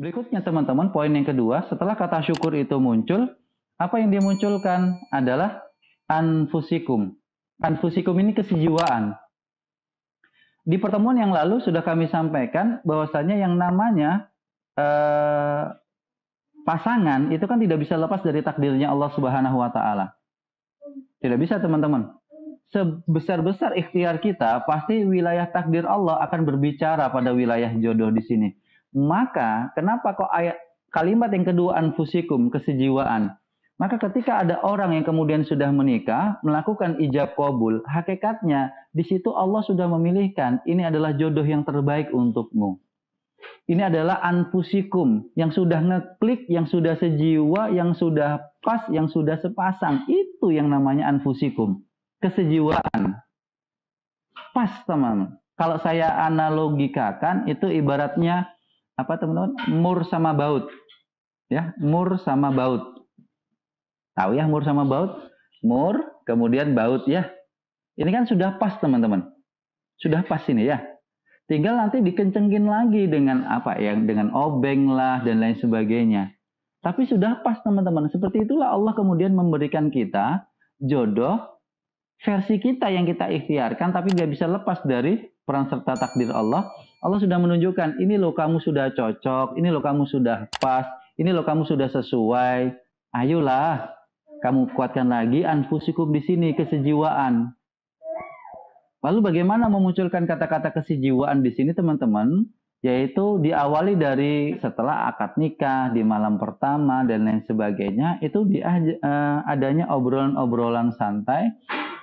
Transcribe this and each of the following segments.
Berikutnya teman-teman, poin yang kedua, setelah kata syukur itu muncul, apa yang dimunculkan adalah anfusikum. Anfusikum ini kesejiwaan. Di pertemuan yang lalu sudah kami sampaikan bahwasanya yang namanya eh, pasangan itu kan tidak bisa lepas dari takdirnya Allah Subhanahu wa taala. Tidak bisa, teman-teman. Sebesar-besar ikhtiar kita, pasti wilayah takdir Allah akan berbicara pada wilayah jodoh di sini. Maka kenapa kok ayat kalimat yang kedua anfusikum kesejiwaan? Maka ketika ada orang yang kemudian sudah menikah melakukan ijab kabul, hakikatnya di situ Allah sudah memilihkan ini adalah jodoh yang terbaik untukmu. Ini adalah anfusikum yang sudah ngeklik, yang sudah sejiwa, yang sudah pas, yang sudah sepasang. Itu yang namanya anfusikum, kesejiwaan. Pas teman. Kalau saya analogikakan itu ibaratnya apa teman-teman? Mur sama baut. Ya, mur sama baut. Tahu ya mur sama baut? Mur, kemudian baut ya. Ini kan sudah pas teman-teman. Sudah pas ini ya. Tinggal nanti dikencengin lagi dengan apa ya, dengan obeng lah dan lain sebagainya. Tapi sudah pas teman-teman. Seperti itulah Allah kemudian memberikan kita jodoh versi kita yang kita ikhtiarkan tapi nggak bisa lepas dari peran serta takdir Allah, Allah sudah menunjukkan ini loh kamu sudah cocok, ini loh kamu sudah pas, ini loh kamu sudah sesuai. Ayolah, kamu kuatkan lagi anfusikum di sini kesejiwaan. Lalu bagaimana memunculkan kata-kata kesejiwaan di sini teman-teman? Yaitu diawali dari setelah akad nikah, di malam pertama, dan lain sebagainya. Itu di, eh, adanya obrolan-obrolan santai,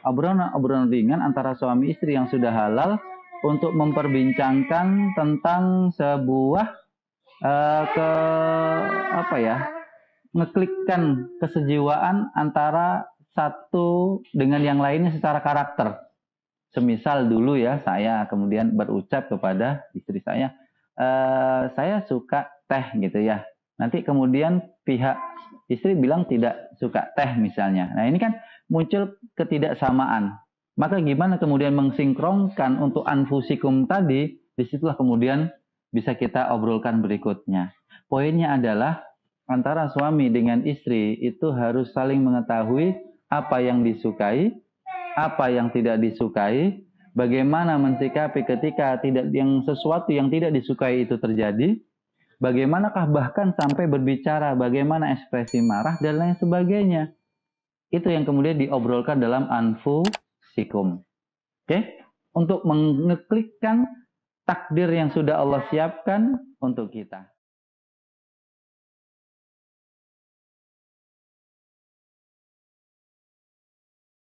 obrolan-obrolan ringan antara suami istri yang sudah halal untuk memperbincangkan tentang sebuah uh, ke apa ya ngeklikkan kesejiwaan antara satu dengan yang lainnya secara karakter. Semisal dulu ya saya kemudian berucap kepada istri saya, e, saya suka teh gitu ya. Nanti kemudian pihak istri bilang tidak suka teh misalnya. Nah ini kan muncul ketidaksamaan maka gimana kemudian mengsinkronkan untuk anfusikum tadi, disitulah kemudian bisa kita obrolkan berikutnya. Poinnya adalah antara suami dengan istri itu harus saling mengetahui apa yang disukai, apa yang tidak disukai, bagaimana mensikapi ketika tidak yang sesuatu yang tidak disukai itu terjadi, bagaimanakah bahkan sampai berbicara bagaimana ekspresi marah dan lain sebagainya. Itu yang kemudian diobrolkan dalam anfu fikum. Oke? Okay? Untuk mengeklikkan takdir yang sudah Allah siapkan untuk kita.